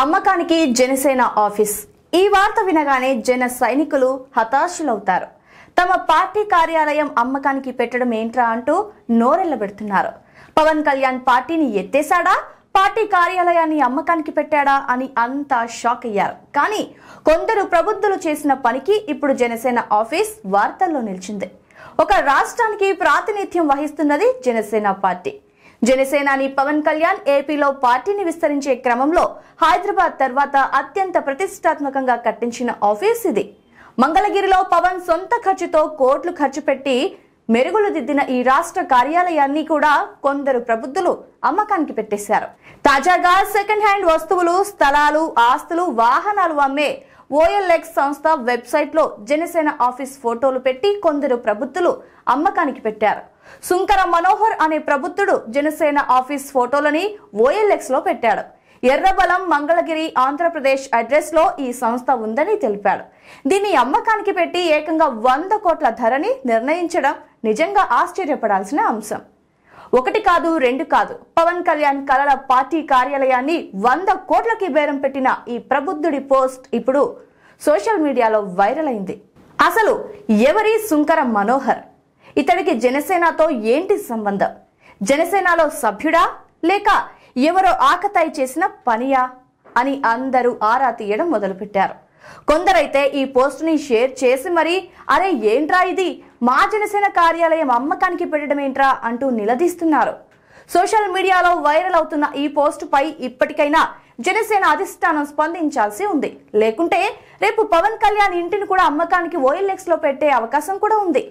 అమ్మకానికి జనసేన ఆఫీస్ ఈ వార్త వినగానే జన సైనికులు హతాశులవుతారు తమ పార్టీ కార్యాలయం అమ్మకానికి పెట్టడం ఏంట్రా అంటూ నోరెళ్లబెడుతున్నారు పవన్ కళ్యాణ్ పార్టీని ఎత్తేశాడా పార్టీ కార్యాలయాన్ని అమ్మకానికి పెట్టాడా అని అంతా షాక్ అయ్యారు కానీ కొందరు ప్రబుద్ధులు చేసిన పనికి ఇప్పుడు జనసేన ఆఫీస్ వార్తల్లో నిలిచింది ఒక రాష్ట్రానికి ప్రాతినిధ్యం వహిస్తున్నది జనసేన పార్టీ జనసేనాని పవన్ కళ్యాణ్ ఏపీలో పార్టీని విస్తరించే క్రమంలో హైదరాబాద్ తర్వాత అత్యంత ప్రతిష్టాత్మకంగా కట్టించిన ఆఫీస్ ఇది మంగళగిరిలో పవన్ సొంత ఖర్చుతో కోట్లు ఖర్చు పెట్టి మెరుగులు దిద్దిన ఈ రాష్ట్ర కార్యాలయాన్ని కూడా కొందరు ప్రబుద్ధులు అమ్మకానికి పెట్టేశారు తాజాగా సెకండ్ హ్యాండ్ వస్తువులు స్థలాలు ఆస్తులు వాహనాలు అమ్మే ఓఎల్ఎక్స్ సంస్థ వెబ్సైట్లో జనసేన ఆఫీస్ ఫోటోలు పెట్టి కొందరు ప్రభుత్వలు అమ్మకానికి పెట్టారు సుంకర మనోహర్ అనే ప్రబుద్ధుడు జనసేన ఆఫీస్ ఫోటోలని ఓఎల్ఎక్స్ లో పెట్టాడు ఎర్రబలం మంగళగిరి ఆంధ్రప్రదేశ్ అడ్రస్ లో ఈ సంస్థ ఉందని తెలిపాడు దీన్ని అమ్మకానికి పెట్టి ఏకంగా వంద కోట్ల ధరని నిర్ణయించడం నిజంగా ఆశ్చర్యపడాల్సిన అంశం ఒకటి కాదు రెండు కాదు పవన్ కళ్యాణ్ కలల పార్టీ కార్యాలయాన్ని వంద కోట్లకి బేరం పెట్టిన ఈ ప్రబుద్ధుడి పోస్ట్ ఇప్పుడు సోషల్ మీడియాలో వైరల్ అయింది అసలు ఎవరి సుంకర మనోహర్ ఇతడికి జనసేనతో ఏంటి సంబంధం జనసేనలో సభ్యుడా లేక ఎవరో ఆకతాయి చేసిన పనియా అని అందరూ ఆరా తీయడం మొదలుపెట్టారు కొందరైతే ఈ పోస్ట్ని షేర్ చేసి మరీ అరే ఏంట్రా ఇది మా జనసేన కార్యాలయం అమ్మకానికి పెట్టడం ఏంట్రా అంటూ నిలదీస్తున్నారు సోషల్ మీడియాలో వైరల్ అవుతున్న ఈ పోస్టుపై ఇప్పటికైనా జనసేన అధిష్టానం స్పందించాల్సి ఉంది లేకుంటే రేపు పవన్ కళ్యాణ్ ఇంటిని కూడా అమ్మకానికి ఓఎల్ఎక్స్ లో పెట్టే అవకాశం కూడా ఉంది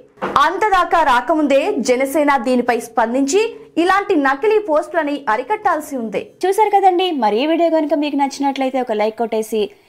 అంతదాకా రాకముందే జనసేన దీనిపై స్పందించి ఇలాంటి నకిలీ పోస్టులని అరికట్టాల్సి ఉంది చూసారు కదండి మరీ వీడియో కనుక మీకు నచ్చినట్లయితే ఒక లైక్ కొట్టేసి